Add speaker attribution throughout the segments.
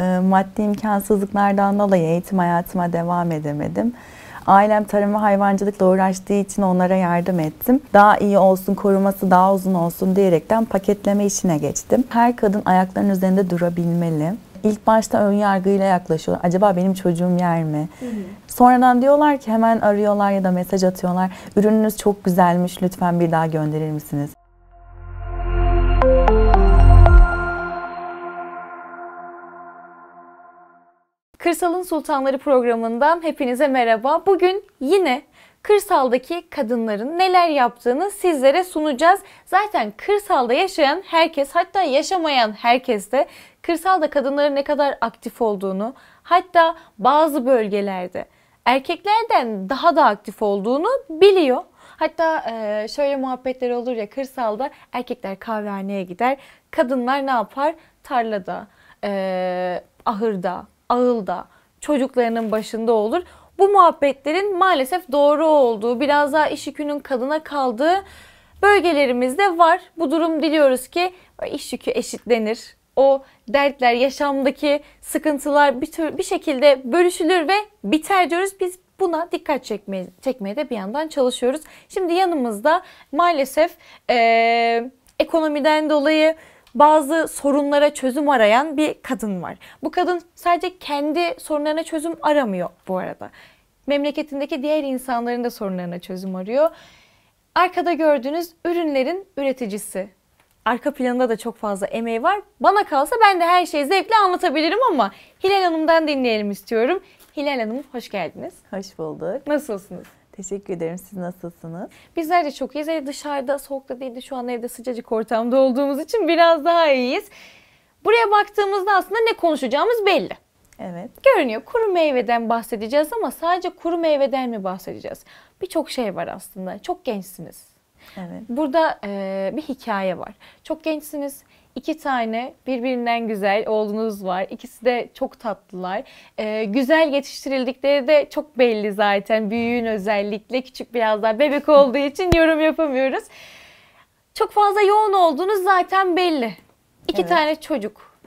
Speaker 1: E, maddi imkansızlıklardan dolayı eğitim hayatıma devam edemedim. Ailem tarım ve hayvancılıkla uğraştığı için onlara yardım ettim. Daha iyi olsun, koruması daha uzun olsun diyerekten paketleme işine geçtim. Her kadın ayaklarının üzerinde durabilmeli. İlk başta ön yargıyla yaklaşıyor. Acaba benim çocuğum yer mi? Hı hı. Sonradan diyorlar ki hemen arıyorlar ya da mesaj atıyorlar. Ürününüz çok güzelmiş. Lütfen bir daha gönderir misiniz?
Speaker 2: Kırsalın Sultanları programından hepinize merhaba. Bugün yine kırsaldaki kadınların neler yaptığını sizlere sunacağız. Zaten kırsalda yaşayan herkes hatta yaşamayan herkes de kırsalda kadınların ne kadar aktif olduğunu hatta bazı bölgelerde erkeklerden daha da aktif olduğunu biliyor. Hatta e, şöyle muhabbetler olur ya kırsalda erkekler kahvehaneye gider, kadınlar ne yapar? Tarlada, e, ahırda, ağılda, çocuklarının başında olur. Bu muhabbetlerin maalesef doğru olduğu, biraz daha iş yükünün kadına kaldığı bölgelerimizde var. Bu durum diliyoruz ki iş yükü eşitlenir. O dertler, yaşamdaki sıkıntılar bir, tür, bir şekilde bölüşülür ve biter diyoruz. Biz buna dikkat çekmeye, çekmeye de bir yandan çalışıyoruz. Şimdi yanımızda maalesef e, ekonomiden dolayı bazı sorunlara çözüm arayan bir kadın var. Bu kadın sadece kendi sorunlarına çözüm aramıyor bu arada. Memleketindeki diğer insanların da sorunlarına çözüm arıyor. Arkada gördüğünüz ürünlerin üreticisi. Arka planında da çok fazla emeği var. Bana kalsa ben de her şeyi zevkle anlatabilirim ama Hilal Hanım'dan dinleyelim istiyorum. Hilal Hanım hoş geldiniz. Hoş bulduk. Nasılsınız? Teşekkür ederim. Siz nasılsınız? Bizler de çok iyiyiz. Ev dışarıda soğukta değildi. Şu an evde sıcacık ortamda olduğumuz için biraz daha iyiyiz. Buraya baktığımızda aslında ne konuşacağımız belli. Evet. Görünüyor kuru meyveden bahsedeceğiz ama sadece kuru meyveden mi bahsedeceğiz? Birçok şey var aslında. Çok gençsiniz. Evet. Burada e, bir hikaye var. Çok gençsiniz. İki tane birbirinden güzel oğlunuz var. İkisi de çok tatlılar. Ee, güzel yetiştirildikleri de çok belli zaten. Büyüğün özellikle küçük biraz daha bebek olduğu için yorum yapamıyoruz. Çok fazla yoğun olduğunuz zaten belli. İki evet. tane çocuk.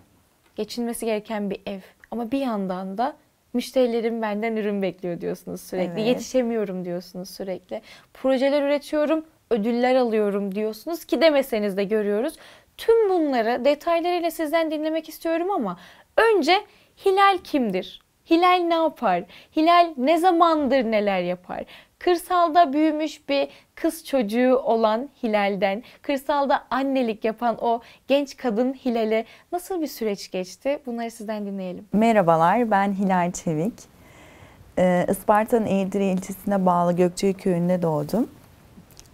Speaker 2: Geçinmesi gereken bir ev. Ama bir yandan da müşterilerim benden ürün bekliyor diyorsunuz sürekli. Evet. Yetişemiyorum diyorsunuz sürekli. Projeler üretiyorum, ödüller alıyorum diyorsunuz ki demeseniz de görüyoruz. Tüm bunları detaylarıyla sizden dinlemek istiyorum ama önce hilal kimdir? Hilal ne yapar? Hilal ne zamandır neler yapar? Kırsalda büyümüş bir kız çocuğu olan Hilal'den, kırsalda annelik yapan o genç kadın Hilal'e nasıl bir süreç geçti? Bunları sizden dinleyelim.
Speaker 1: Merhabalar, ben Hilal Çevik. Ee, Isparta'nın Eğirdir ilçesine bağlı Gökçeköy köyünde doğdum.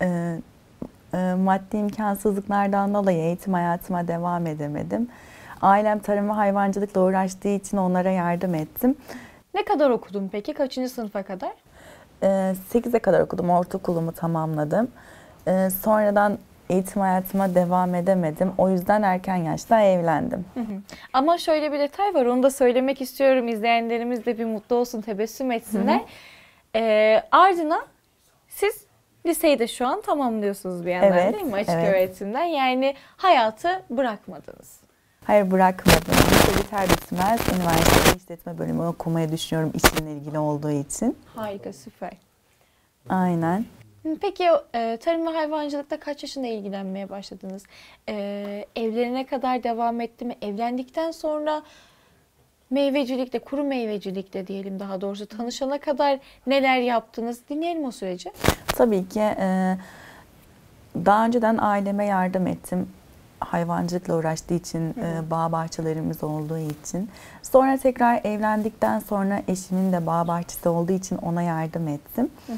Speaker 1: Ee, e, maddi imkansızlıklardan dolayı eğitim hayatıma devam edemedim. Ailem tarım ve hayvancılıkla uğraştığı için onlara yardım ettim.
Speaker 2: Ne kadar okudun peki? Kaçıncı sınıfa kadar?
Speaker 1: 8'e kadar okudum. Ortaokulumu tamamladım. E, sonradan eğitim hayatıma devam edemedim. O yüzden erken yaşta evlendim.
Speaker 2: Ama şöyle bir detay var. Onu da söylemek istiyorum. İzleyenlerimiz de bir mutlu olsun, tebessüm etsinler. Hı e, ardına siz Liseyi de şu an tamamlıyorsunuz bir yandan evet, değil mi? Açık evet. öğretimden. Yani hayatı bırakmadınız.
Speaker 1: Hayır bırakmadım.
Speaker 2: Lise biter bitmez üniversitede işletme
Speaker 1: bölümü okumaya düşünüyorum işimle ilgili olduğu için.
Speaker 2: Harika süper. Aynen. Peki e, tarım ve hayvancılıkta kaç yaşında ilgilenmeye başladınız? Ee, evlerine kadar devam etti mi? Evlendikten sonra meyvecilikte, kuru meyvecilikte diyelim daha doğrusu tanışana kadar neler yaptınız? Dinleyelim o süreci.
Speaker 1: Tabii ki e, daha önceden aileme yardım ettim. Hayvancılıkla uğraştığı için, e, hı bağ bahçelerimiz olduğu için. Sonra tekrar evlendikten sonra eşimin de bağ bahçesi olduğu için ona yardım ettim. hı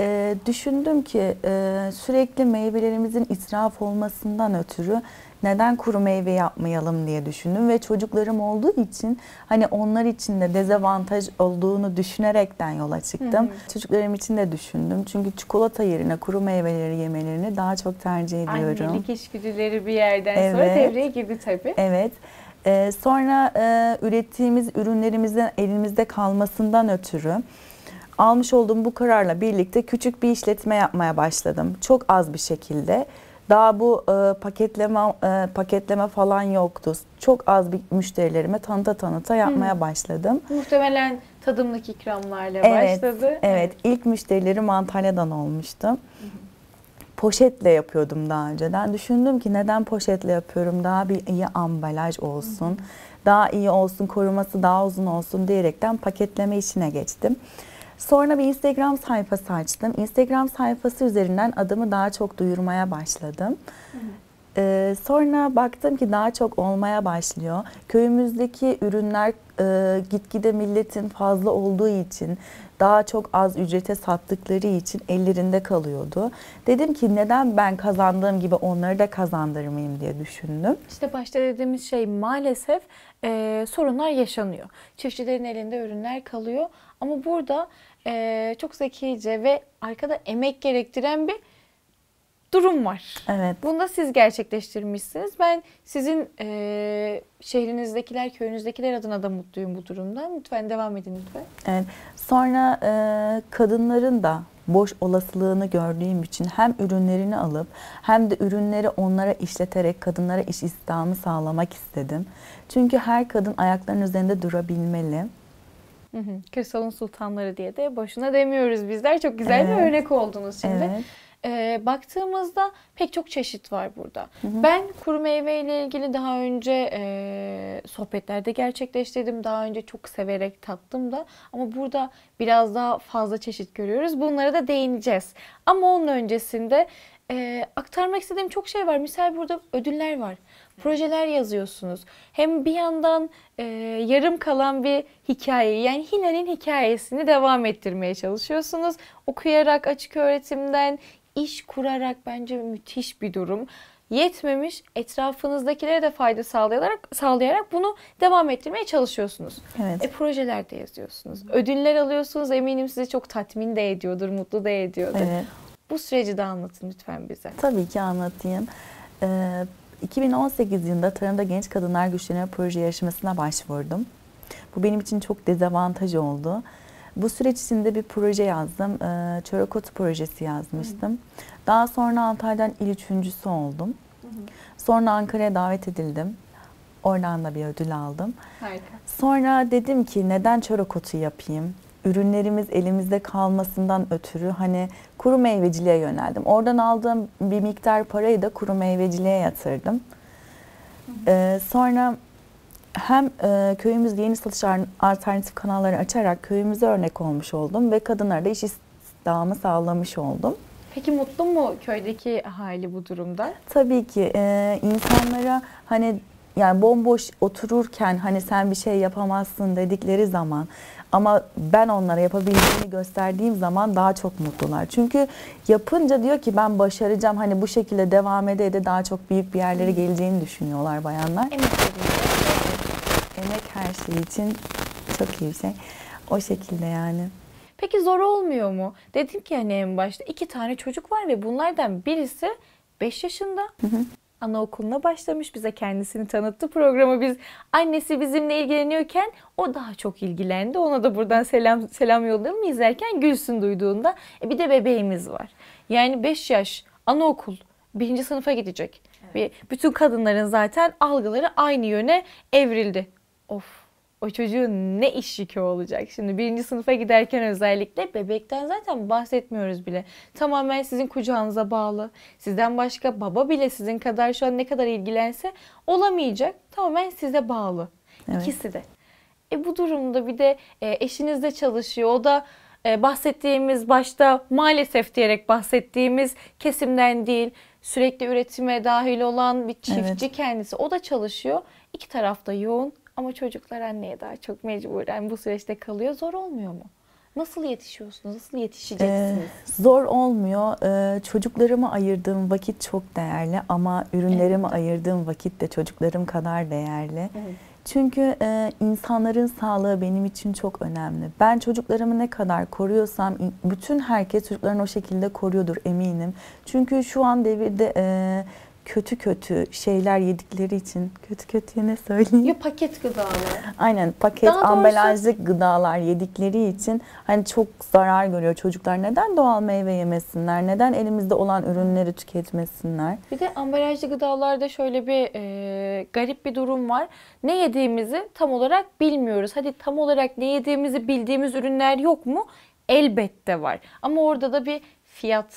Speaker 1: e, düşündüm ki e, sürekli meyvelerimizin israf olmasından ötürü neden kuru meyve yapmayalım diye düşündüm ve çocuklarım olduğu için hani onlar için de dezavantaj olduğunu düşünerekten yola çıktım. Hı hı. Çocuklarım için de düşündüm. Çünkü çikolata yerine kuru meyveleri yemelerini daha çok tercih ediyorum. Annelik
Speaker 2: işgüdüleri bir yerden evet. sonra devreye girdi tabii.
Speaker 1: Evet. Ee, sonra e, ürettiğimiz ürünlerimizin elimizde kalmasından ötürü Almış olduğum bu kararla birlikte küçük bir işletme yapmaya başladım. Çok az bir şekilde. Daha bu e, paketleme e, paketleme falan yoktu. Çok az bir müşterilerime tanıta tanıta yapmaya Hı. başladım.
Speaker 2: Muhtemelen tadımlık ikramlarla evet, başladı.
Speaker 1: Evet, ilk müşterilerim Antalya'dan olmuştu. Poşetle yapıyordum daha önceden. Düşündüm ki neden poşetle yapıyorum? Daha bir iyi ambalaj olsun. Hı. Daha iyi olsun, koruması daha uzun olsun diyerekten paketleme işine geçtim. Hı Sonra bir Instagram sayfası açtım. Instagram sayfası üzerinden adımı daha çok duyurmaya başladım. Hı Ee, sonra baktım ki daha çok olmaya başlıyor. Köyümüzdeki ürünler e, gitgide milletin fazla olduğu için daha çok az ücrete sattıkları için ellerinde kalıyordu. Dedim ki neden ben kazandığım gibi onları da kazandırmayayım diye düşündüm.
Speaker 2: İşte başta dediğimiz şey maalesef e, sorunlar yaşanıyor. Çiftçilerin elinde ürünler kalıyor ama burada e, çok zekice ve arkada emek gerektiren bir durum var. Evet. Bunu da siz gerçekleştirmişsiniz. Ben sizin e, şehrinizdekiler, köyünüzdekiler adına da mutluyum bu durumdan. Lütfen devam edin lütfen.
Speaker 1: Evet. Sonra e, kadınların da boş olasılığını gördüğüm için hem ürünlerini alıp hem de ürünleri onlara işleterek kadınlara iş istihdamı sağlamak istedim. Çünkü her kadın ayaklarının üzerinde durabilmeli.
Speaker 2: Hı Kırsalın sultanları diye de boşuna demiyoruz bizler. Çok güzel evet. bir örnek oldunuz şimdi. Evet. E, baktığımızda pek çok çeşit var burada. Hı hı. Ben kuru meyve ile ilgili daha önce e, sohbetlerde gerçekleştirdim. Daha önce çok severek tattım da. Ama burada biraz daha fazla çeşit görüyoruz. Bunlara da değineceğiz. Ama onun öncesinde e, aktarmak istediğim çok şey var. Misal burada ödüller var. Projeler yazıyorsunuz. Hem bir yandan e, yarım kalan bir hikayeyi yani Hilal'in hikayesini devam ettirmeye çalışıyorsunuz. Okuyarak, açık öğretimden, iş kurarak bence müthiş bir durum. Yetmemiş etrafınızdakilere de fayda sağlayarak sağlayarak bunu devam ettirmeye çalışıyorsunuz. Evet. E, projeler de yazıyorsunuz. Ödüller alıyorsunuz. Eminim sizi çok tatmin de ediyordur, mutlu da ediyordur. Evet. Bu süreci de anlatın lütfen bize.
Speaker 1: Tabii ki anlatayım. Ee, 2018 yılında Tarımda Genç Kadınlar Güçlenme Proje yarışmasına başvurdum. Bu benim için çok dezavantaj oldu. Bu süreç içinde bir proje yazdım. Ee, çörek otu projesi yazmıştım. Hı Daha sonra Antalya'dan il üçüncüsü oldum. Hı hı. Sonra Ankara'ya davet edildim. Oradan da bir ödül aldım. Harika. Sonra dedim ki neden çörek otu yapayım? ürünlerimiz elimizde kalmasından ötürü hani kuru meyveciliğe yöneldim. Oradan aldığım bir miktar parayı da kuru meyveciliğe yatırdım. Ee, sonra hem e, köyümüzde yeni satış alternatif kanalları açarak köyümüze örnek olmuş oldum ve kadınlara da iş istihdamı sağlamış oldum.
Speaker 2: Peki mutlu mu köydeki hali bu durumda? Tabii
Speaker 1: ki e, insanlara hani yani bomboş otururken hani sen bir şey yapamazsın dedikleri zaman ama ben onlara yapabildiğimi gösterdiğim zaman daha çok mutlular. Çünkü yapınca diyor ki ben başaracağım. Hani bu şekilde devam ede ede daha çok büyük bir yerlere geleceğini düşünüyorlar bayanlar. Emek, Emek her şey için çok iyi bir şey. O şekilde yani.
Speaker 2: Peki zor olmuyor mu? Dedim ki hani en başta iki tane çocuk var ve bunlardan birisi 5 yaşında. Hı hı anaokuluna başlamış. Bize kendisini tanıttı programı. Biz annesi bizimle ilgileniyorken o daha çok ilgilendi. Ona da buradan selam selam yolluyorum. İzlerken gülsün duyduğunda. E bir de bebeğimiz var. Yani 5 yaş anaokul birinci sınıfa gidecek. Evet. Ve bütün kadınların zaten algıları aynı yöne evrildi. Of o çocuğun ne iş yükü olacak? Şimdi birinci sınıfa giderken özellikle bebekten zaten bahsetmiyoruz bile. Tamamen sizin kucağınıza bağlı. Sizden başka baba bile sizin kadar şu an ne kadar ilgilense olamayacak. Tamamen size bağlı. Evet. İkisi de. E bu durumda bir de e, eşiniz de çalışıyor. O da e, bahsettiğimiz başta maalesef diyerek bahsettiğimiz kesimden değil sürekli üretime dahil olan bir çiftçi evet. kendisi o da çalışıyor. İki tarafta yoğun ama çocuklar anneye daha çok mecburen bu süreçte kalıyor. Zor olmuyor mu? Nasıl yetişiyorsunuz? Nasıl yetişeceksiniz?
Speaker 1: Ee, zor olmuyor. Ee, çocuklarıma ayırdığım vakit çok değerli ama ürünlerime evet. ayırdığım vakit de çocuklarım kadar değerli. Evet. Çünkü e, insanların sağlığı benim için çok önemli. Ben çocuklarımı ne kadar koruyorsam bütün herkes çocuklarını o şekilde koruyordur eminim. Çünkü şu an devirde e, kötü kötü şeyler yedikleri için kötü kötü ne söyleyeyim? Ya
Speaker 2: paket gıdalar.
Speaker 1: Aynen paket Daha ambalajlı doğrusu... gıdalar yedikleri için hani çok zarar görüyor çocuklar. Neden doğal meyve yemesinler? Neden elimizde olan ürünleri tüketmesinler?
Speaker 2: Bir de ambalajlı gıdalarda şöyle bir e, garip bir durum var. Ne yediğimizi tam olarak bilmiyoruz. Hadi tam olarak ne yediğimizi bildiğimiz ürünler yok mu? Elbette var. Ama orada da bir fiyat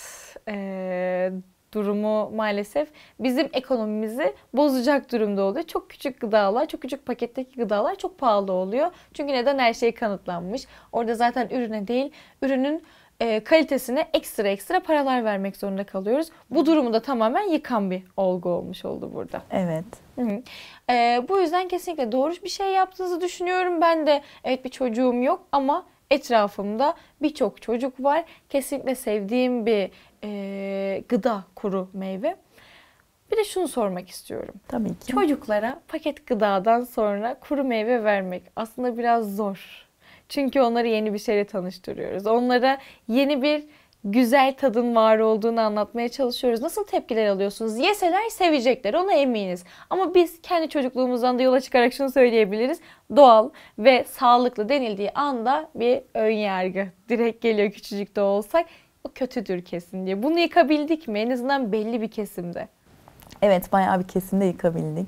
Speaker 2: e, durumu maalesef bizim ekonomimizi bozacak durumda oluyor. Çok küçük gıdalar, çok küçük paketteki gıdalar çok pahalı oluyor. Çünkü neden her şey kanıtlanmış. Orada zaten ürüne değil, ürünün e, kalitesine ekstra ekstra paralar vermek zorunda kalıyoruz. Bu durumu da tamamen yıkan bir olgu olmuş oldu burada. Evet. Hı -hı. E, bu yüzden kesinlikle doğru bir şey yaptığınızı düşünüyorum. Ben de evet bir çocuğum yok ama Etrafımda birçok çocuk var. Kesinlikle sevdiğim bir e, gıda kuru meyve. Bir de şunu sormak istiyorum. Tabii ki. Çocuklara paket gıdadan sonra kuru meyve vermek aslında biraz zor. Çünkü onları yeni bir şeyle tanıştırıyoruz. Onlara yeni bir güzel tadın var olduğunu anlatmaya çalışıyoruz. Nasıl tepkiler alıyorsunuz? Yeseler sevecekler ona eminiz. Ama biz kendi çocukluğumuzdan da yola çıkarak şunu söyleyebiliriz. Doğal ve sağlıklı denildiği anda bir ön yargı direkt geliyor küçücük de olsak. O kötüdür kesin diye. Bunu yıkabildik mi? En azından belli bir kesimde.
Speaker 1: Evet bayağı bir kesimde yıkabildik.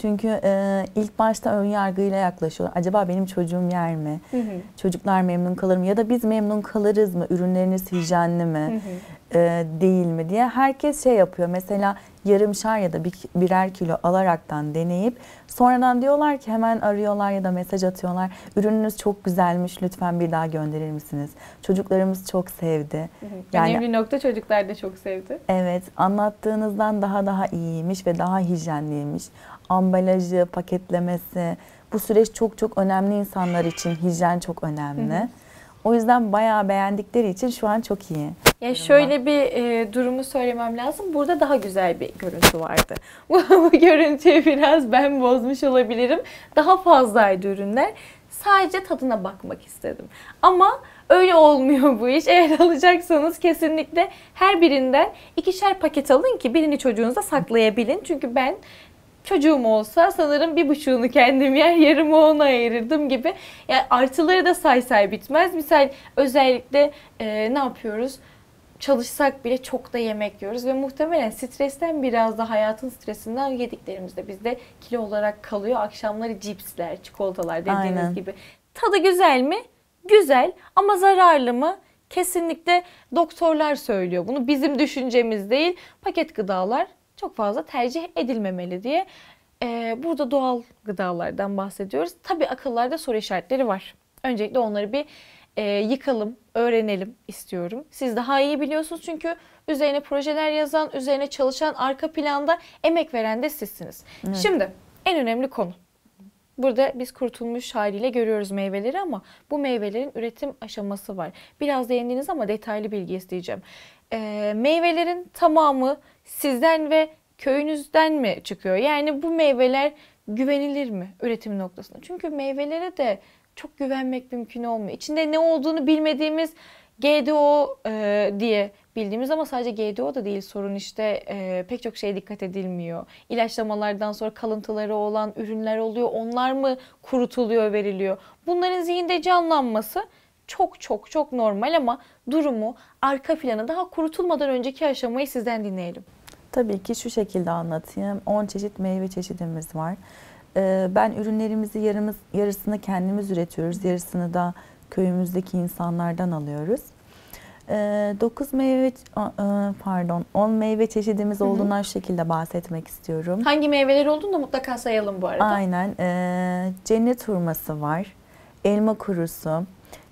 Speaker 1: Çünkü e, ilk başta ön yargıyla yaklaşıyor. Acaba benim çocuğum yer mi? Hı hı. Çocuklar memnun kalır mı? Ya da biz memnun kalırız mı? Ürünleriniz hijyenli mi? Hı hı. E, değil mi diye herkes şey yapıyor. Mesela yarımşar ya da bir, birer kilo alaraktan deneyip sonradan diyorlar ki hemen arıyorlar ya da mesaj atıyorlar. Ürününüz çok güzelmiş lütfen bir daha gönderir misiniz? Çocuklarımız çok sevdi.
Speaker 2: Hı hı. Yani, bir nokta çocuklar da çok sevdi.
Speaker 1: Evet anlattığınızdan daha daha iyiymiş ve daha hijyenliymiş ambalajı, paketlemesi. Bu süreç çok çok önemli insanlar için. Hijyen çok önemli. O yüzden bayağı beğendikleri için şu an çok
Speaker 2: iyi. Ya şöyle bir e, durumu söylemem lazım. Burada daha güzel bir görüntü vardı. bu, bu görüntüyü biraz ben bozmuş olabilirim. Daha fazlaydı ürünler. Sadece tadına bakmak istedim. Ama öyle olmuyor bu iş. Eğer alacaksanız kesinlikle her birinden ikişer paket alın ki birini çocuğunuza saklayabilin. Çünkü ben çocuğum olsa sanırım bir buçuğunu kendim yer, yarımı ona ayırırdım gibi. Yani artıları da say say bitmez. Misal özellikle e, ne yapıyoruz? çalışsak bile çok da yemek yiyoruz ve muhtemelen stresten biraz da hayatın stresinden yediklerimizde bizde kilo olarak kalıyor. Akşamları cipsler, çikolatalar dediğiniz Aynen. gibi. Tadı güzel mi? Güzel ama zararlı mı? Kesinlikle doktorlar söylüyor bunu. Bizim düşüncemiz değil. Paket gıdalar çok fazla tercih edilmemeli diye e, burada doğal gıdalardan bahsediyoruz. Tabii akıllarda soru işaretleri var. Öncelikle onları bir e, yıkalım, öğrenelim istiyorum. Siz daha iyi biliyorsunuz çünkü üzerine projeler yazan, üzerine çalışan, arka planda emek veren de sizsiniz. Evet. Şimdi en önemli konu Burada biz kurtulmuş haliyle görüyoruz meyveleri ama bu meyvelerin üretim aşaması var. Biraz değindiniz ama detaylı bilgi isteyeceğim. Ee, meyvelerin tamamı sizden ve köyünüzden mi çıkıyor? Yani bu meyveler güvenilir mi üretim noktasında? Çünkü meyvelere de çok güvenmek mümkün olmuyor. İçinde ne olduğunu bilmediğimiz GDO e, diye bildiğimiz ama sadece GDO da değil sorun işte e, pek çok şey dikkat edilmiyor. İlaçlamalardan sonra kalıntıları olan ürünler oluyor. Onlar mı kurutuluyor, veriliyor? Bunların zihinde canlanması çok çok çok normal ama durumu arka planı daha kurutulmadan önceki aşamayı sizden dinleyelim.
Speaker 1: Tabii ki şu şekilde anlatayım. 10 çeşit meyve çeşidimiz var. Ee, ben ürünlerimizi yarımız, yarısını kendimiz üretiyoruz, yarısını da köyümüzdeki insanlardan alıyoruz. 9 ee, meyve e, pardon 10 meyve çeşidimiz Hı -hı. olduğundan şu şekilde bahsetmek istiyorum.
Speaker 2: Hangi meyveler olduğunu da mutlaka sayalım bu arada. Aynen.
Speaker 1: E, cennet hurması var. Elma kurusu,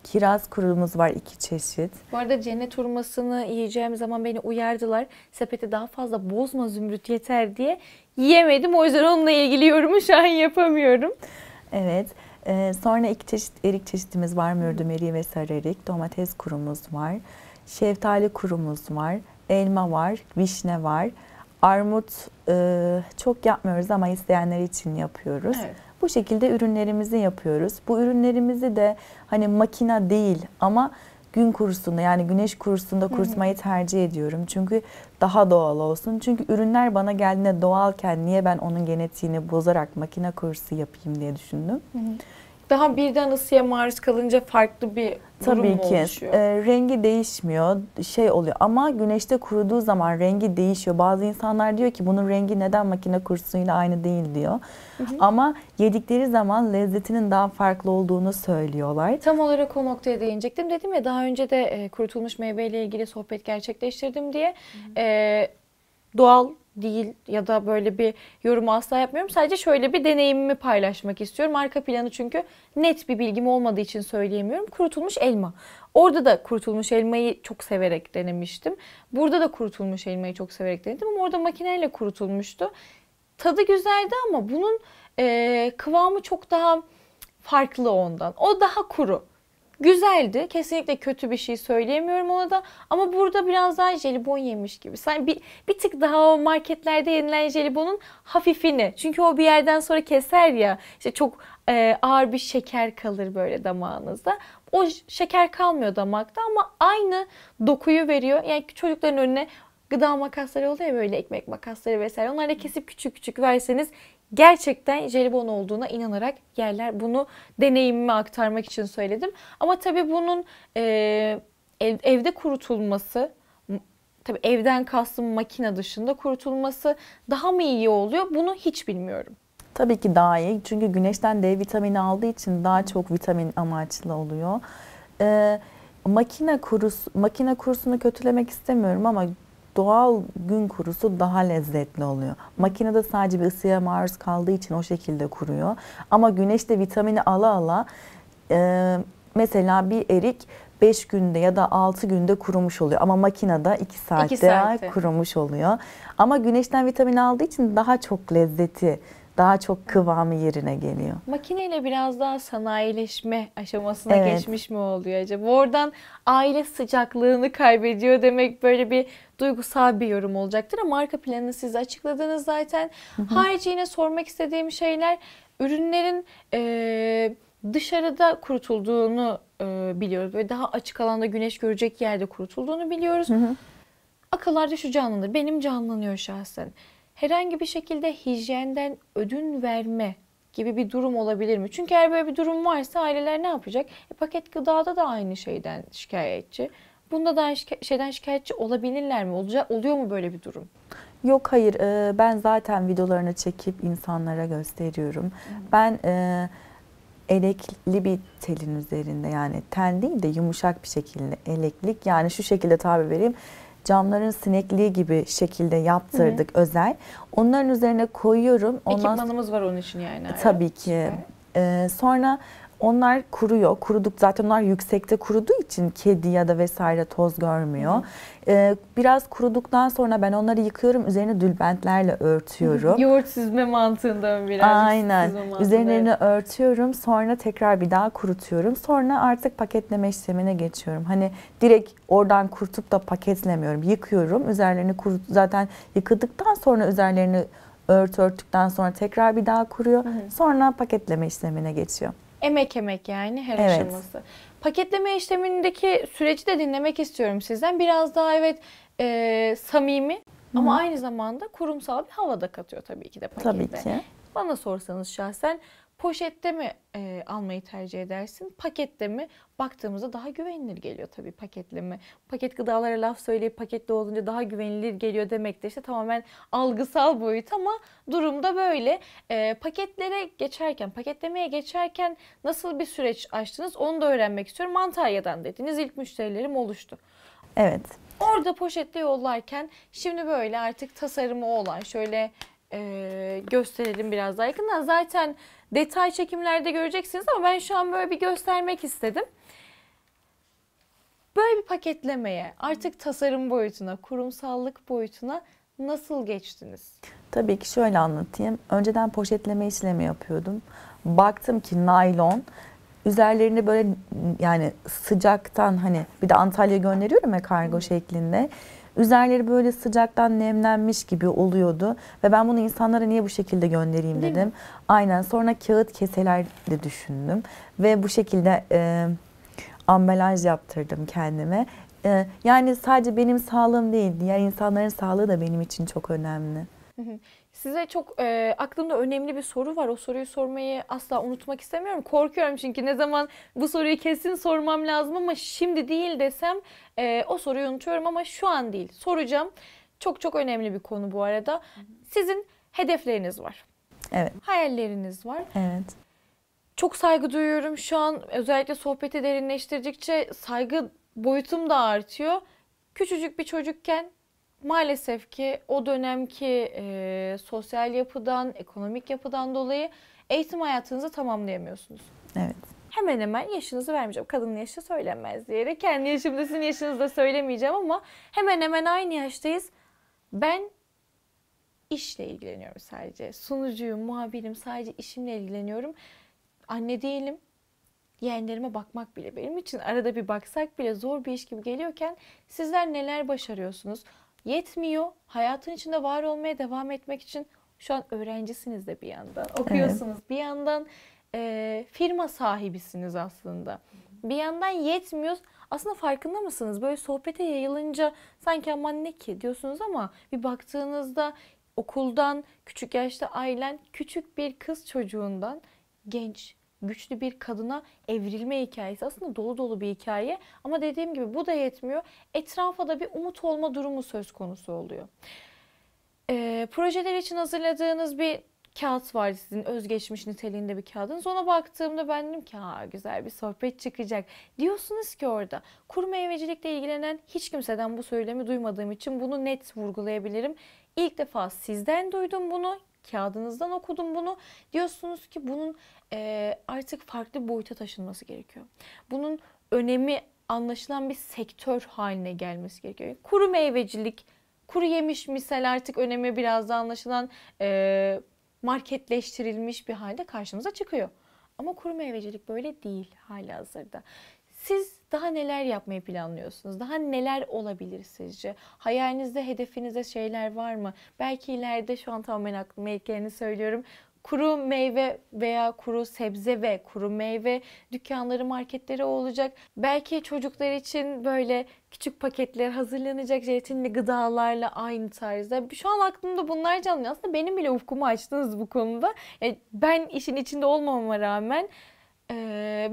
Speaker 1: Kiraz kurumuz var iki çeşit.
Speaker 2: Bu arada cennet hurmasını yiyeceğim zaman beni uyardılar. Sepeti daha fazla bozma zümrüt yeter diye. Yiyemedim o yüzden onunla ilgili yorumu şu an yapamıyorum. Evet. Ee, sonra
Speaker 1: iki çeşit erik çeşitimiz var. Mürdüm eriği ve sarı erik. Domates kurumuz var. Şeftali kurumuz var. Elma var. Vişne var. Armut e, çok yapmıyoruz ama isteyenler için yapıyoruz. Evet. Bu şekilde ürünlerimizi yapıyoruz. Bu ürünlerimizi de hani makina değil ama gün kurusunda yani güneş kurusunda kurutmayı tercih ediyorum. Çünkü daha doğal olsun. Çünkü ürünler bana geldiğinde doğalken niye ben onun genetiğini bozarak makine kurusu yapayım diye düşündüm.
Speaker 2: Hı hı daha birden ısıya maruz kalınca farklı bir Tabii ki. Oluşuyor.
Speaker 1: E, rengi değişmiyor. Şey oluyor ama güneşte kuruduğu zaman rengi değişiyor. Bazı insanlar diyor ki bunun rengi neden makine kurusuyla aynı değil diyor. Hı hı. Ama yedikleri zaman lezzetinin daha farklı olduğunu söylüyorlar.
Speaker 2: Tam olarak o noktaya değinecektim. Dedim ya daha önce de e, kurutulmuş meyveyle ilgili sohbet gerçekleştirdim diye. Hı hı. E, doğal değil ya da böyle bir yorum asla yapmıyorum. Sadece şöyle bir deneyimimi paylaşmak istiyorum. Arka planı çünkü net bir bilgim olmadığı için söyleyemiyorum. Kurutulmuş elma. Orada da kurutulmuş elmayı çok severek denemiştim. Burada da kurutulmuş elmayı çok severek denedim ama orada makineyle kurutulmuştu. Tadı güzeldi ama bunun e, kıvamı çok daha farklı ondan. O daha kuru. Güzeldi. Kesinlikle kötü bir şey söyleyemiyorum ona da. Ama burada biraz daha jelibon yemiş gibi. Sen bir, bir tık daha o marketlerde yenilen jelibonun hafifini. Çünkü o bir yerden sonra keser ya. İşte çok e, ağır bir şeker kalır böyle damağınızda. O şeker kalmıyor damakta ama aynı dokuyu veriyor. Yani çocukların önüne gıda makasları oluyor ya böyle ekmek makasları vesaire. Onları da kesip küçük küçük verseniz gerçekten jelibon olduğuna inanarak yerler. Bunu deneyimimi aktarmak için söyledim. Ama tabii bunun e, ev, evde kurutulması, tabii evden kastım makine dışında kurutulması daha mı iyi oluyor? Bunu hiç bilmiyorum.
Speaker 1: Tabii ki daha iyi. Çünkü güneşten D vitamini aldığı için daha çok vitamin amaçlı oluyor. Ee, makine kurus makine kurusunu kötülemek istemiyorum ama doğal gün kurusu daha lezzetli oluyor. Makinede sadece bir ısıya maruz kaldığı için o şekilde kuruyor. Ama güneşte vitamini ala ala e, mesela bir erik 5 günde ya da 6 günde kurumuş oluyor. Ama makinede 2 saatte, saatte kurumuş oluyor. Ama güneşten vitamin aldığı için daha çok lezzeti daha çok kıvamı yerine geliyor.
Speaker 2: Makineyle biraz daha sanayileşme aşamasına evet. geçmiş mi oluyor acaba? Oradan aile sıcaklığını kaybediyor demek böyle bir duygusal bir yorum olacaktır ama marka planını siz açıkladınız zaten. Harici yine sormak istediğim şeyler ürünlerin e, dışarıda kurutulduğunu e, biliyoruz. Böyle daha açık alanda güneş görecek yerde kurutulduğunu biliyoruz. Hı hı. Akıllarda şu canlanır. Benim canlanıyor şahsen herhangi bir şekilde hijyenden ödün verme gibi bir durum olabilir mi? Çünkü eğer böyle bir durum varsa aileler ne yapacak? E, paket gıdada da aynı şeyden şikayetçi. Bunda da şika- şeyden şikayetçi olabilirler mi? Olacak oluyor mu böyle bir durum?
Speaker 1: Yok hayır e, ben zaten videolarını çekip insanlara gösteriyorum. Hmm. Ben e, elekli bir telin üzerinde yani ten değil de yumuşak bir şekilde eleklik yani şu şekilde tabir vereyim camların sinekliği gibi şekilde yaptırdık Hı-hı. özel. Onların üzerine koyuyorum. Ondan
Speaker 2: Ekipmanımız var onun için yani.
Speaker 1: Tabii ki. Ee, sonra onlar kuruyor. Kuruduk zaten onlar yüksekte kuruduğu için kedi ya da vesaire toz görmüyor. Hı Ee, biraz kuruduktan sonra ben onları yıkıyorum. Üzerine dülbentlerle örtüyorum. Yoğurt
Speaker 2: süzme mantığında biraz. Aynen. Mantığında. Üzerlerini
Speaker 1: örtüyorum. Sonra tekrar bir daha kurutuyorum. Sonra artık paketleme işlemine geçiyorum. Hani direkt oradan kurtup da paketlemiyorum. Yıkıyorum. Üzerlerini kurut zaten yıkadıktan sonra üzerlerini ört örttükten sonra tekrar bir daha kuruyor. hı. Sonra paketleme işlemine geçiyor.
Speaker 2: Emek emek yani her evet. aşaması. Paketleme işlemindeki süreci de dinlemek istiyorum sizden. Biraz daha evet e, samimi Hı. ama aynı zamanda kurumsal bir havada katıyor tabii ki de pakette. Tabii ki. Bana sorsanız şahsen Poşette mi e, almayı tercih edersin? Pakette mi? Baktığımızda daha güvenilir geliyor tabii paketleme. Paket gıdalara laf söyleyip paketli olunca daha güvenilir geliyor demek de işte tamamen algısal boyut ama durumda böyle. E, paketlere geçerken, paketlemeye geçerken nasıl bir süreç açtınız onu da öğrenmek istiyorum. Antalya'dan dediniz ilk müşterilerim oluştu. Evet. Orada poşette yollarken şimdi böyle artık tasarımı olan şöyle e, gösterelim biraz daha yakından. Zaten Detay çekimlerde göreceksiniz ama ben şu an böyle bir göstermek istedim. Böyle bir paketlemeye, artık tasarım boyutuna, kurumsallık boyutuna nasıl geçtiniz?
Speaker 1: Tabii ki şöyle anlatayım. Önceden poşetleme işlemi yapıyordum. Baktım ki naylon üzerlerine böyle yani sıcaktan hani bir de Antalya gönderiyorum ya kargo şeklinde Üzerleri böyle sıcaktan nemlenmiş gibi oluyordu. Ve ben bunu insanlara niye bu şekilde göndereyim Değil dedim. Mi? Aynen sonra kağıt keseler de düşündüm. Ve bu şekilde e, ambalaj yaptırdım kendime. E, yani sadece benim sağlığım değil diğer insanların sağlığı da benim için çok önemli.
Speaker 2: Size çok e, aklımda önemli bir soru var. O soruyu sormayı asla unutmak istemiyorum. Korkuyorum çünkü ne zaman bu soruyu kesin sormam lazım ama şimdi değil desem e, o soruyu unutuyorum ama şu an değil. Soracağım. Çok çok önemli bir konu bu arada. Sizin hedefleriniz var. Evet. Hayalleriniz var. Evet. Çok saygı duyuyorum şu an özellikle sohbeti derinleştirdikçe saygı boyutum da artıyor. Küçücük bir çocukken maalesef ki o dönemki e, sosyal yapıdan, ekonomik yapıdan dolayı eğitim hayatınızı tamamlayamıyorsunuz. Evet. Hemen hemen yaşınızı vermeyeceğim. Kadının yaşı söylenmez diyerek kendi yaşımda sizin yaşınızı söylemeyeceğim ama hemen hemen aynı yaştayız. Ben işle ilgileniyorum sadece. Sunucuyum, muhabirim, sadece işimle ilgileniyorum. Anne değilim. Yeğenlerime bakmak bile benim için arada bir baksak bile zor bir iş gibi geliyorken sizler neler başarıyorsunuz? yetmiyor. Hayatın içinde var olmaya devam etmek için şu an öğrencisiniz de bir yandan. Okuyorsunuz evet. bir yandan e, firma sahibisiniz aslında. Bir yandan yetmiyoruz, Aslında farkında mısınız? Böyle sohbete yayılınca sanki aman ne ki diyorsunuz ama bir baktığınızda okuldan, küçük yaşta ailen, küçük bir kız çocuğundan genç güçlü bir kadına evrilme hikayesi. Aslında dolu dolu bir hikaye ama dediğim gibi bu da yetmiyor. Etrafa da bir umut olma durumu söz konusu oluyor. E, projeler için hazırladığınız bir kağıt var sizin özgeçmiş niteliğinde bir kağıdınız. Ona baktığımda ben dedim ki ha güzel bir sohbet çıkacak. Diyorsunuz ki orada kuru meyvecilikle ilgilenen hiç kimseden bu söylemi duymadığım için bunu net vurgulayabilirim. İlk defa sizden duydum bunu kağıdınızdan okudum bunu. Diyorsunuz ki bunun e, artık farklı boyuta taşınması gerekiyor. Bunun önemi anlaşılan bir sektör haline gelmesi gerekiyor. Kuru meyvecilik, kuru yemiş misal artık önemi biraz da anlaşılan e, marketleştirilmiş bir halde karşımıza çıkıyor. Ama kuru meyvecilik böyle değil hali hazırda. Siz daha neler yapmayı planlıyorsunuz? Daha neler olabilir sizce? Hayalinizde, hedefinizde şeyler var mı? Belki ileride şu an tamamen aklıma ilklerini söylüyorum kuru meyve veya kuru sebze ve kuru meyve dükkanları, marketleri olacak. Belki çocuklar için böyle küçük paketler hazırlanacak jelatinli gıdalarla aynı tarzda. Şu an aklımda bunlar canlanıyor. Aslında benim bile ufkumu açtınız bu konuda. E, ben işin içinde olmama rağmen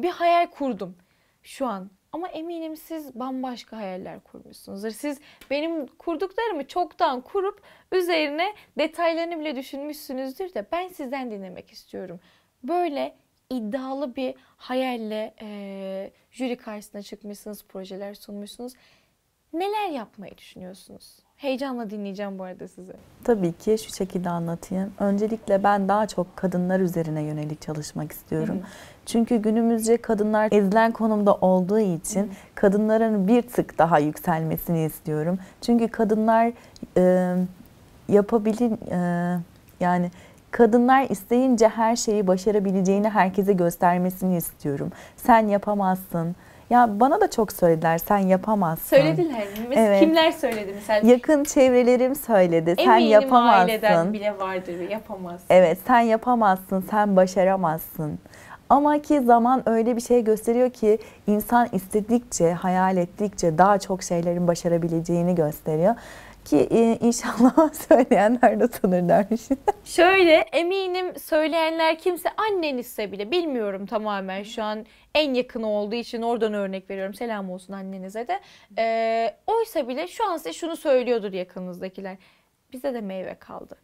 Speaker 2: bir hayal kurdum şu an ama eminim siz bambaşka hayaller kurmuşsunuzdur. Siz benim kurduklarımı çoktan kurup üzerine detaylarını bile düşünmüşsünüzdür de ben sizden dinlemek istiyorum. Böyle iddialı bir hayalle e, jüri karşısına çıkmışsınız, projeler sunmuşsunuz. Neler yapmayı düşünüyorsunuz? Heyecanla dinleyeceğim bu arada sizi.
Speaker 1: Tabii ki şu şekilde anlatayım. Öncelikle ben daha çok kadınlar üzerine yönelik çalışmak istiyorum. Çünkü günümüzce kadınlar ezilen konumda olduğu için kadınların bir tık daha yükselmesini istiyorum. Çünkü kadınlar e, yapabilin e, yani kadınlar isteyince her şeyi başarabileceğini herkese göstermesini istiyorum. Sen yapamazsın ya bana da çok söylediler sen yapamazsın. Söylediler
Speaker 2: mi? Evet. Kimler söyledi mesela? Yakın
Speaker 1: çevrelerim söyledi. Eminim sen yapamazsın. aileden
Speaker 2: bile vardır yapamazsın.
Speaker 1: Evet sen yapamazsın, sen başaramazsın. Ama ki zaman öyle bir şey gösteriyor ki insan istedikçe, hayal ettikçe daha çok şeylerin başarabileceğini gösteriyor. Ki e, inşallah söyleyenler de tanır dermişim.
Speaker 2: Şöyle eminim söyleyenler kimse annen ise bile bilmiyorum tamamen şu an en yakın olduğu için oradan örnek veriyorum. Selam olsun annenize de. Ee, oysa bile şu an size şunu söylüyordur yakınızdakiler. Bize de meyve kaldı.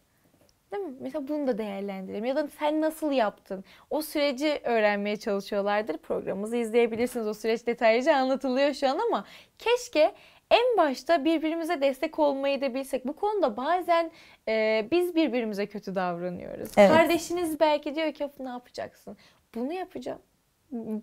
Speaker 2: Değil mi? Mesela bunu da değerlendirelim. Ya da sen nasıl yaptın? O süreci öğrenmeye çalışıyorlardır. Programımızı izleyebilirsiniz. O süreç detaylıca anlatılıyor şu an ama keşke en başta birbirimize destek olmayı da bilsek. Bu konuda bazen e, biz birbirimize kötü davranıyoruz. Evet. Kardeşiniz belki diyor ki ne yapacaksın? Bunu yapacağım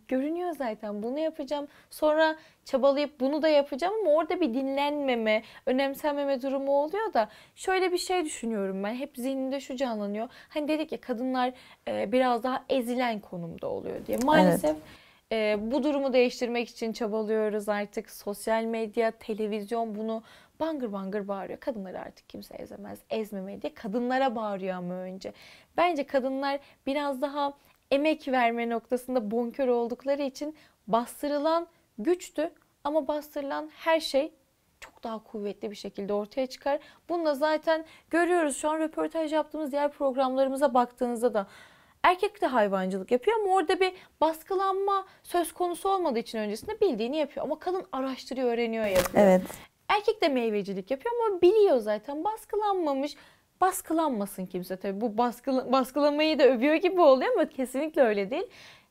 Speaker 2: görünüyor zaten bunu yapacağım sonra çabalayıp bunu da yapacağım ama orada bir dinlenmeme önemsenmeme durumu oluyor da şöyle bir şey düşünüyorum ben hep zihninde şu canlanıyor hani dedik ya kadınlar e, biraz daha ezilen konumda oluyor diye maalesef evet e, bu durumu değiştirmek için çabalıyoruz artık. Sosyal medya, televizyon bunu bangır bangır bağırıyor. Kadınları artık kimse ezemez. Ezmemeye diye kadınlara bağırıyor ama önce. Bence kadınlar biraz daha emek verme noktasında bonkör oldukları için bastırılan güçtü ama bastırılan her şey çok daha kuvvetli bir şekilde ortaya çıkar. Bunu da zaten görüyoruz şu an röportaj yaptığımız diğer programlarımıza baktığınızda da Erkek de hayvancılık yapıyor ama orada bir baskılanma söz konusu olmadığı için öncesinde bildiğini yapıyor. Ama kadın araştırıyor, öğreniyor, yapıyor. Evet. Erkek de meyvecilik yapıyor ama biliyor zaten baskılanmamış. Baskılanmasın kimse tabii. Bu baskı, baskılamayı da övüyor gibi oluyor ama kesinlikle öyle değil.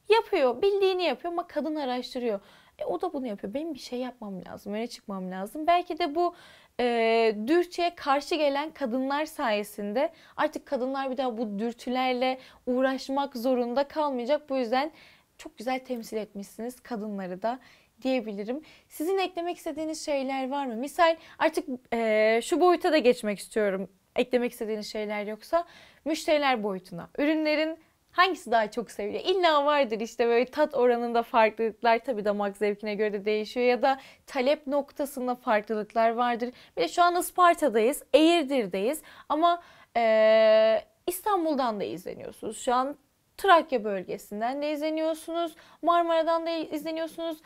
Speaker 2: Yapıyor, bildiğini yapıyor ama kadın araştırıyor. E, o da bunu yapıyor. Benim bir şey yapmam lazım, öne çıkmam lazım. Belki de bu e, dürtüye karşı gelen kadınlar sayesinde artık kadınlar bir daha bu dürtülerle uğraşmak zorunda kalmayacak. Bu yüzden çok güzel temsil etmişsiniz kadınları da diyebilirim. Sizin eklemek istediğiniz şeyler var mı? Misal artık e, şu boyuta da geçmek istiyorum. Eklemek istediğiniz şeyler yoksa müşteriler boyutuna. Ürünlerin Hangisi daha çok seviliyor? İlla vardır işte böyle tat oranında farklılıklar tabii damak zevkine göre de değişiyor ya da talep noktasında farklılıklar vardır. Bir de şu an Isparta'dayız, Eğirdir'deyiz ama e, İstanbul'dan da izleniyorsunuz. Şu an Trakya bölgesinden de izleniyorsunuz, Marmara'dan da izleniyorsunuz.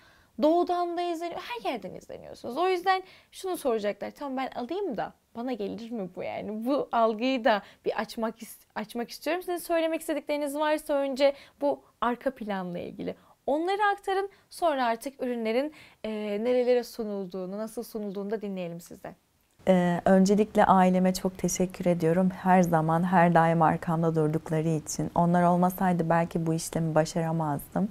Speaker 2: Doğudan da izleniyor. Her yerden izleniyorsunuz. O yüzden şunu soracaklar. Tamam ben alayım da bana gelir mi bu yani? Bu algıyı da bir açmak açmak istiyorum. Sizin söylemek istedikleriniz varsa önce bu arka planla ilgili. Onları aktarın. Sonra artık ürünlerin e, nerelere sunulduğunu, nasıl sunulduğunu da dinleyelim sizden.
Speaker 1: Ee, öncelikle aileme çok teşekkür ediyorum. Her zaman, her daim arkamda durdukları için. Onlar olmasaydı belki bu işlemi başaramazdım.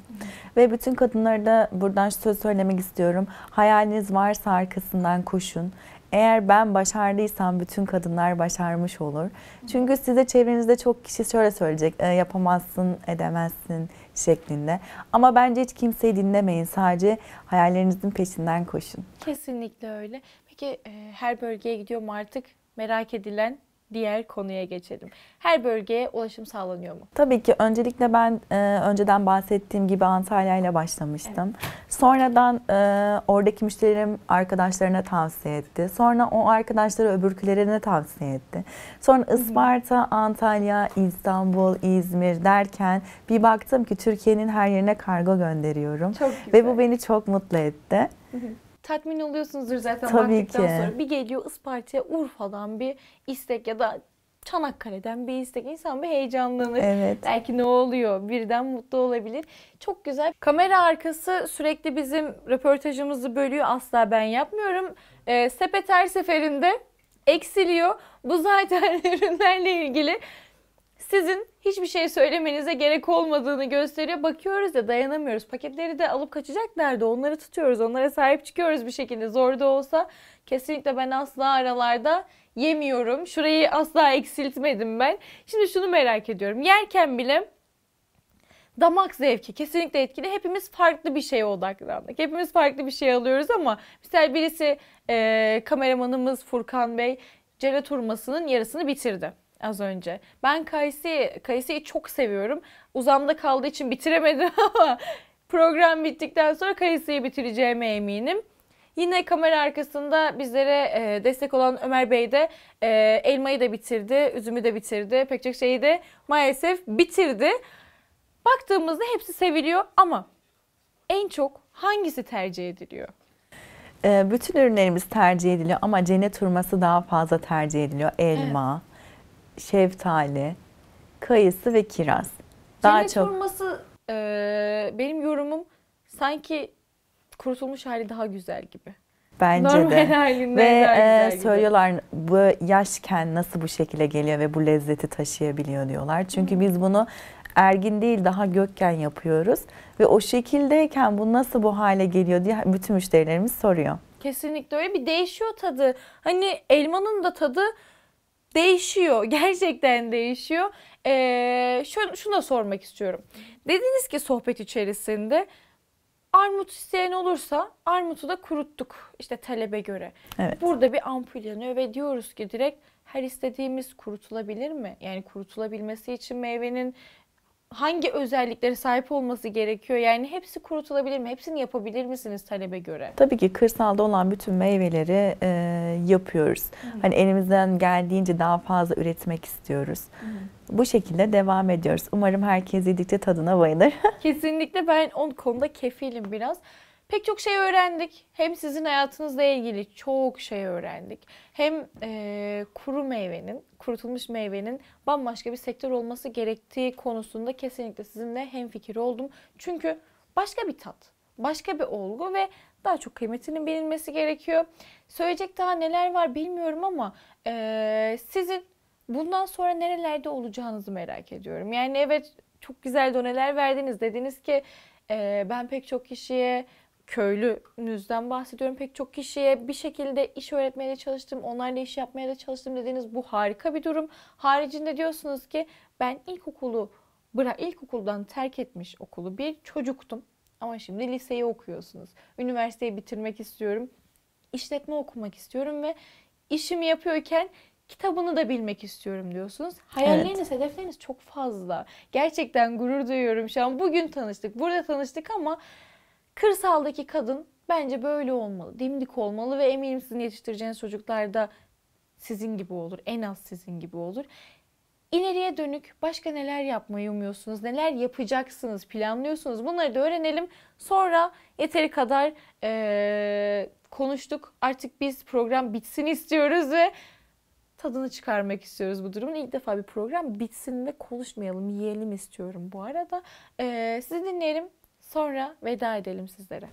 Speaker 1: Ve bütün kadınlara da buradan söz söylemek istiyorum. Hayaliniz varsa arkasından koşun. Eğer ben başardıysam bütün kadınlar başarmış olur. Çünkü size çevrenizde çok kişi şöyle söyleyecek. E, yapamazsın, edemezsin şeklinde. Ama bence hiç kimseyi dinlemeyin. Sadece hayallerinizin peşinden koşun.
Speaker 2: Kesinlikle öyle ki e, her bölgeye gidiyor mu artık merak edilen diğer konuya geçelim. Her bölgeye ulaşım sağlanıyor mu?
Speaker 1: Tabii ki öncelikle ben e, önceden bahsettiğim gibi Antalya ile başlamıştım. Evet. Sonradan e, oradaki müşterilerim arkadaşlarına tavsiye etti. Sonra o arkadaşları öbürkülerine tavsiye etti. Sonra Isparta, Antalya, İstanbul, İzmir derken bir baktım ki Türkiye'nin her yerine kargo gönderiyorum. Çok güzel. Ve bu beni çok mutlu etti.
Speaker 2: Hı hı tatmin oluyorsunuzdur zaten Tabii baktıktan ki. sonra. Bir geliyor Isparta'ya Urfa'dan bir istek ya da Çanakkale'den bir istek. insan bir heyecanlanır. Evet. Belki ne oluyor? Birden mutlu olabilir. Çok güzel. Kamera arkası sürekli bizim röportajımızı bölüyor. Asla ben yapmıyorum. E, sepet her seferinde eksiliyor. Bu zaten ürünlerle ilgili sizin hiçbir şey söylemenize gerek olmadığını gösteriyor. Bakıyoruz ya dayanamıyoruz. Paketleri de alıp kaçacak nerede? Onları tutuyoruz. Onlara sahip çıkıyoruz bir şekilde. Zor da olsa kesinlikle ben asla aralarda yemiyorum. Şurayı asla eksiltmedim ben. Şimdi şunu merak ediyorum. Yerken bile damak zevki kesinlikle etkili. Hepimiz farklı bir şeye odaklandık. Hepimiz farklı bir şey alıyoruz ama mesela birisi e, kameramanımız Furkan Bey celet hurmasının yarısını bitirdi az önce. Ben Kaysi, Kaysi'yi çok seviyorum. Uzamda kaldığı için bitiremedim ama program bittikten sonra Kaysi'yi bitireceğime eminim. Yine kamera arkasında bizlere e, destek olan Ömer Bey de e, elmayı da bitirdi, üzümü de bitirdi, pek çok şeyi de maalesef bitirdi. Baktığımızda hepsi seviliyor ama en çok hangisi tercih ediliyor?
Speaker 1: E, bütün ürünlerimiz tercih ediliyor ama cennet hurması daha fazla tercih ediliyor. Elma, evet şeftali, kayısı ve kiraz. Daha Cennet çok...
Speaker 2: hurması e, benim yorumum sanki kurutulmuş hali daha güzel gibi. Bence Normal de. halinde ve e, söylüyorlar
Speaker 1: bu yaşken nasıl bu şekilde geliyor ve bu lezzeti taşıyabiliyor diyorlar. Çünkü hmm. biz bunu ergin değil daha gökken yapıyoruz ve o şekildeyken bu nasıl bu hale geliyor diye bütün müşterilerimiz soruyor.
Speaker 2: Kesinlikle öyle bir değişiyor tadı. Hani elmanın da tadı değişiyor. Gerçekten değişiyor. Ee, şöyle, şunu da sormak istiyorum. Dediniz ki sohbet içerisinde armut isteyen olursa armutu da kuruttuk işte talebe göre. Evet. Burada bir ampul yanıyor ve diyoruz ki direkt her istediğimiz kurutulabilir mi? Yani kurutulabilmesi için meyvenin hangi özelliklere sahip olması gerekiyor? Yani hepsi kurutulabilir mi? Hepsini yapabilir misiniz talebe göre?
Speaker 1: Tabii ki kırsalda olan bütün meyveleri e, yapıyoruz. Hı. Hani elimizden geldiğince daha fazla üretmek istiyoruz. Hı. Bu şekilde devam ediyoruz. Umarım herkes yedikçe tadına bayılır.
Speaker 2: Kesinlikle ben o konuda kefilim biraz. Pek çok şey öğrendik. Hem sizin hayatınızla ilgili çok şey öğrendik. Hem e, kuru meyvenin, kurutulmuş meyvenin bambaşka bir sektör olması gerektiği konusunda kesinlikle sizinle hemfikir oldum. Çünkü başka bir tat, başka bir olgu ve daha çok kıymetinin bilinmesi gerekiyor. Söyleyecek daha neler var bilmiyorum ama e, sizin bundan sonra nerelerde olacağınızı merak ediyorum. Yani evet çok güzel doneler verdiniz. Dediniz ki e, ben pek çok kişiye köylünüzden bahsediyorum. Pek çok kişiye bir şekilde iş öğretmeye de çalıştım, onlarla iş yapmaya da çalıştım dediğiniz bu harika bir durum. Haricinde diyorsunuz ki ben ilkokulu bırak ilkokuldan terk etmiş okulu bir çocuktum. Ama şimdi liseyi okuyorsunuz. Üniversiteyi bitirmek istiyorum. İşletme okumak istiyorum ve işimi yapıyorken kitabını da bilmek istiyorum diyorsunuz. Hayalleriniz, evet. hedefleriniz çok fazla. Gerçekten gurur duyuyorum şu an. Bugün tanıştık, burada tanıştık ama Kırsaldaki kadın bence böyle olmalı. Dimdik olmalı ve eminim sizin yetiştireceğiniz çocuklar da sizin gibi olur. En az sizin gibi olur. İleriye dönük başka neler yapmayı umuyorsunuz? Neler yapacaksınız? Planlıyorsunuz? Bunları da öğrenelim. Sonra yeteri kadar ee, konuştuk. Artık biz program bitsin istiyoruz ve tadını çıkarmak istiyoruz bu durumun. İlk defa bir program bitsin ve konuşmayalım, yiyelim istiyorum bu arada. Ee, sizi dinleyelim. Sonra veda edelim sizlere.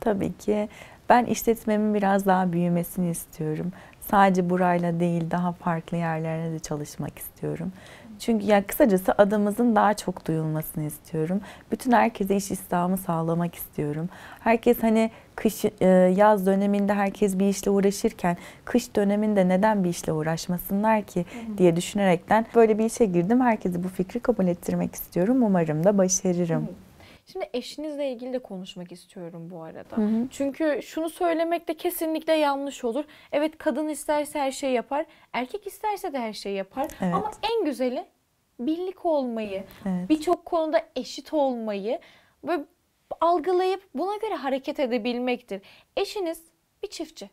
Speaker 1: Tabii ki. Ben işletmemin biraz daha büyümesini istiyorum. Sadece burayla değil daha farklı yerlerde de çalışmak istiyorum. Çünkü ya yani kısacası adımızın daha çok duyulmasını istiyorum. Bütün herkese iş istihdamı sağlamak istiyorum. Herkes hani kış e, yaz döneminde herkes bir işle uğraşırken kış döneminde neden bir işle uğraşmasınlar ki diye düşünerekten böyle bir işe girdim. Herkesi bu fikri kabul ettirmek istiyorum. Umarım da başarırım. Evet.
Speaker 2: Şimdi eşinizle ilgili de konuşmak istiyorum bu arada. Hı hı. Çünkü şunu söylemek de kesinlikle yanlış olur. Evet kadın isterse her şeyi yapar. Erkek isterse de her şeyi yapar. Evet. Ama en güzeli birlik olmayı, evet. birçok konuda eşit olmayı ve algılayıp buna göre hareket edebilmektir. Eşiniz bir çiftçi.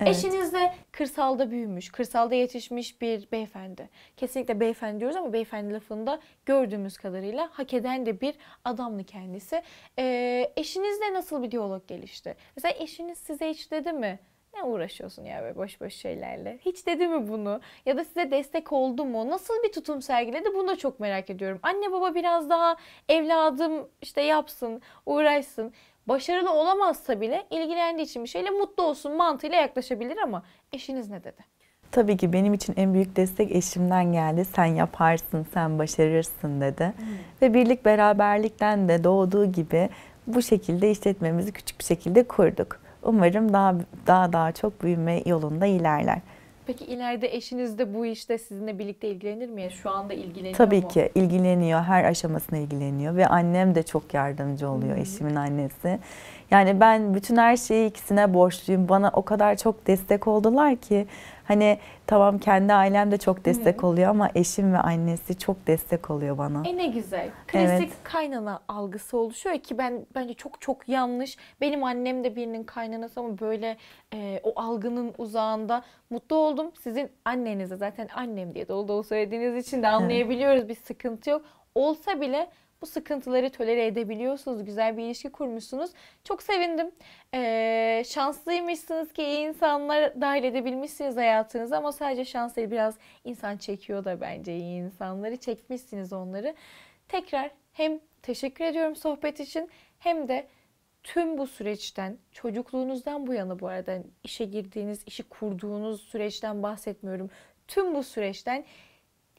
Speaker 2: Evet. Eşiniz de kırsalda büyümüş, kırsalda yetişmiş bir beyefendi. Kesinlikle beyefendi diyoruz ama beyefendi lafında gördüğümüz kadarıyla hak eden de bir adamlı kendisi. Ee, eşinizle nasıl bir diyalog gelişti? Mesela eşiniz size hiç dedi mi? Ne uğraşıyorsun ya böyle boş boş şeylerle? Hiç dedi mi bunu? Ya da size destek oldu mu? Nasıl bir tutum sergiledi? Bunu da çok merak ediyorum. Anne baba biraz daha evladım işte yapsın, uğraşsın. Başarılı olamazsa bile ilgilendiği için bir şeyle mutlu olsun mantığıyla yaklaşabilir ama eşiniz ne dedi?
Speaker 1: Tabii ki benim için en büyük destek eşimden geldi. Sen yaparsın, sen başarırsın dedi. Hmm. Ve birlik beraberlikten de doğduğu gibi bu şekilde işletmemizi küçük bir şekilde kurduk. Umarım daha daha daha çok büyüme yolunda ilerler.
Speaker 2: Peki ileride eşiniz de bu işte sizinle birlikte ilgilenir mi? Şu anda ilgileniyor Tabii mu? ki
Speaker 1: ilgileniyor. Her aşamasına ilgileniyor ve annem de çok yardımcı oluyor hmm. eşimin annesi. Yani ben bütün her şeyi ikisine borçluyum. Bana o kadar çok destek oldular ki Hani tamam kendi ailem de çok destek oluyor ama eşim ve annesi çok destek oluyor bana. E
Speaker 2: ne güzel. Klasik evet. kaynana algısı oluşuyor ki ben bence çok çok yanlış. Benim annem de birinin kaynanası ama böyle e, o algının uzağında mutlu oldum. Sizin annenize zaten annem diye dolu dolu söylediğiniz için de anlayabiliyoruz. Bir sıkıntı yok. Olsa bile bu sıkıntıları tolere edebiliyorsunuz. Güzel bir ilişki kurmuşsunuz. Çok sevindim. Ee, şanslıymışsınız ki iyi insanlar dahil edebilmişsiniz hayatınıza ama sadece şans değil biraz insan çekiyor da bence iyi insanları çekmişsiniz onları. Tekrar hem teşekkür ediyorum sohbet için hem de tüm bu süreçten çocukluğunuzdan bu yana bu arada işe girdiğiniz, işi kurduğunuz süreçten bahsetmiyorum. Tüm bu süreçten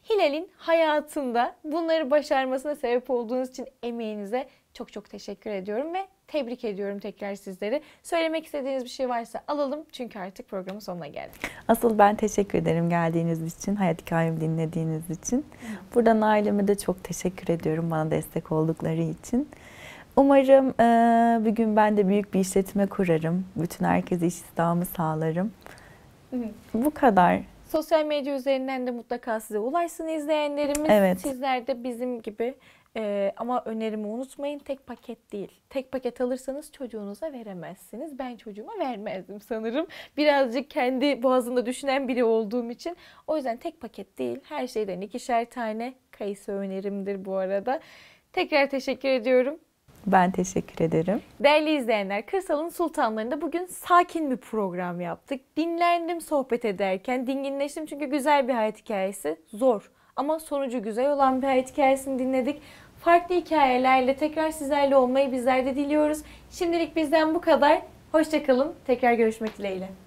Speaker 2: Hilal'in hayatında bunları başarmasına sebep olduğunuz için emeğinize çok çok teşekkür ediyorum ve tebrik ediyorum tekrar sizleri. Söylemek istediğiniz bir şey varsa alalım çünkü artık programın sonuna geldik.
Speaker 1: Asıl ben teşekkür ederim geldiğiniz için, hayat hikayemi dinlediğiniz için. Buradan aileme de çok teşekkür ediyorum bana destek oldukları için. Umarım e, bir gün ben de büyük bir işletme kurarım. Bütün herkese iş istihdamı sağlarım. Bu kadar.
Speaker 2: Sosyal medya üzerinden de mutlaka size ulaşsın izleyenlerimiz. Evet. Sizler de bizim gibi ee, ama önerimi unutmayın tek paket değil. Tek paket alırsanız çocuğunuza veremezsiniz. Ben çocuğuma vermezdim sanırım. Birazcık kendi boğazında düşünen biri olduğum için. O yüzden tek paket değil. Her şeyden ikişer tane kayısı önerimdir bu arada. Tekrar teşekkür ediyorum.
Speaker 1: Ben teşekkür ederim.
Speaker 2: Değerli izleyenler, Kırsal'ın Sultanları'nda bugün sakin bir program yaptık. Dinlendim sohbet ederken, dinginleştim çünkü güzel bir hayat hikayesi zor. Ama sonucu güzel olan bir hayat hikayesini dinledik. Farklı hikayelerle tekrar sizlerle olmayı bizler de diliyoruz. Şimdilik bizden bu kadar. Hoşçakalın. Tekrar görüşmek dileğiyle.